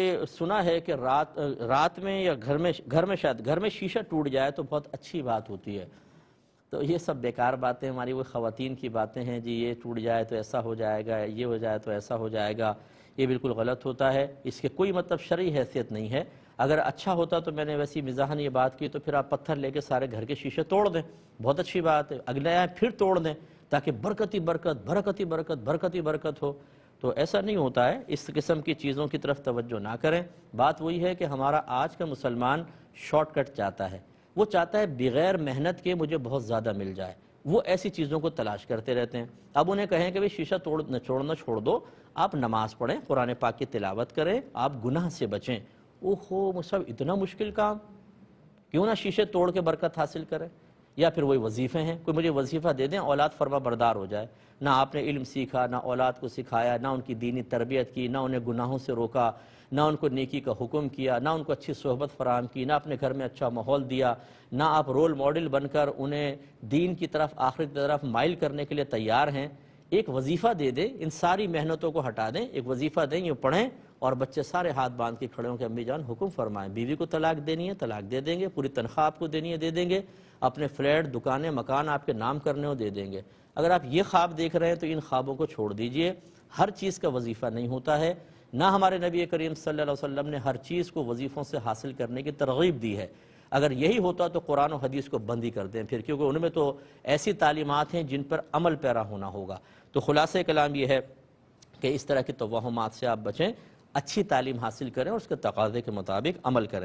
सुना है कि रात रात में या घर में घर में शायद घर में शीशा टूट जाए तो बहुत अच्छी बात होती है तो ये सब बेकार बातें हमारी वो खातन की बातें हैं जी ये टूट जाए तो ऐसा हो जाएगा ये हो जाए तो ऐसा हो जाएगा ये बिल्कुल गलत होता है इसके कोई मतलब शरी हैसियत नहीं है अगर अच्छा होता तो मैंने वैसी मिजाहन ये बात की तो फिर आप पत्थर लेके सारे घर के शीशे तोड़ दें बहुत अच्छी बात है अगले आए फिर तोड़ दें ताकि बरकती बरकत बरकती बरकत बरकती बरकत हो तो ऐसा नहीं होता है इस किस्म की चीज़ों की तरफ तवज्जो ना करें बात वही है कि हमारा आज का मुसलमान शॉर्टकट चाहता है वो चाहता है बगैर मेहनत के मुझे बहुत ज़्यादा मिल जाए वो ऐसी चीज़ों को तलाश करते रहते हैं अब उन्हें कहें कि भाई शीशा तोड़ न छोड़ना छोड़ दो आप नमाज़ पढ़ें कुरान पाक की तिलावत करें आप गुनाह से बचें ओहो मुसब इतना मुश्किल काम क्यों ना शीशे तोड़ के बरकत हासिल करें या फिर वही वजीफ़े हैं कोई मुझे वजीफ़ा दे दें औलाद फरमा बरदार हो जाए ना आपने इल्म सीखा ना औलाद को सिखाया ना उनकी दीनी तरबियत की ना उन्हें गुनाहों से रोका ना उनको नेकी का हुक्म किया ना उनको अच्छी सोहबत फराम की ना अपने घर में अच्छा माहौल दिया ना आप रोल मॉडल बनकर उन्हें दीन की तरफ आखिर की तरफ माइल करने के लिए तैयार हैं एक वजीफ़ा दे दें इन सारी मेहनतों को हटा दें एक वजीफ़ा दें ये पढ़ें और बच्चे सारे हाथ बांध के खड़े होकर अम्मी जान हुक्म फरमाएं बीवी को तलाक देनी है तलाक दे देंगे पूरी तनख्वाह आपको देनी है दे देंगे अपने फ्लैट दुकानें मकान आपके नाम करने हो दे देंगे अगर आप ये ख्वाब देख रहे हैं तो इन ख्वाबों को छोड़ दीजिए हर चीज़ का वजीफ़ा नहीं होता है ना हमारे नबी करीम सल्लल्लाहु अलैहि वसल्लम ने हर चीज़ को वजीफ़ों से हासिल करने की तरगीब दी है अगर यही होता तो कुरान और हदीस को बंदी कर दें फिर क्योंकि उनमें तो ऐसी तालीमत हैं जिन पर अमल पैरा होना होगा तो खुलासे कलाम यह है कि इस तरह की तोहमात से आप बचें अच्छी तालीम हासिल करें और उसके तकाजे के मुताबिक अमल करें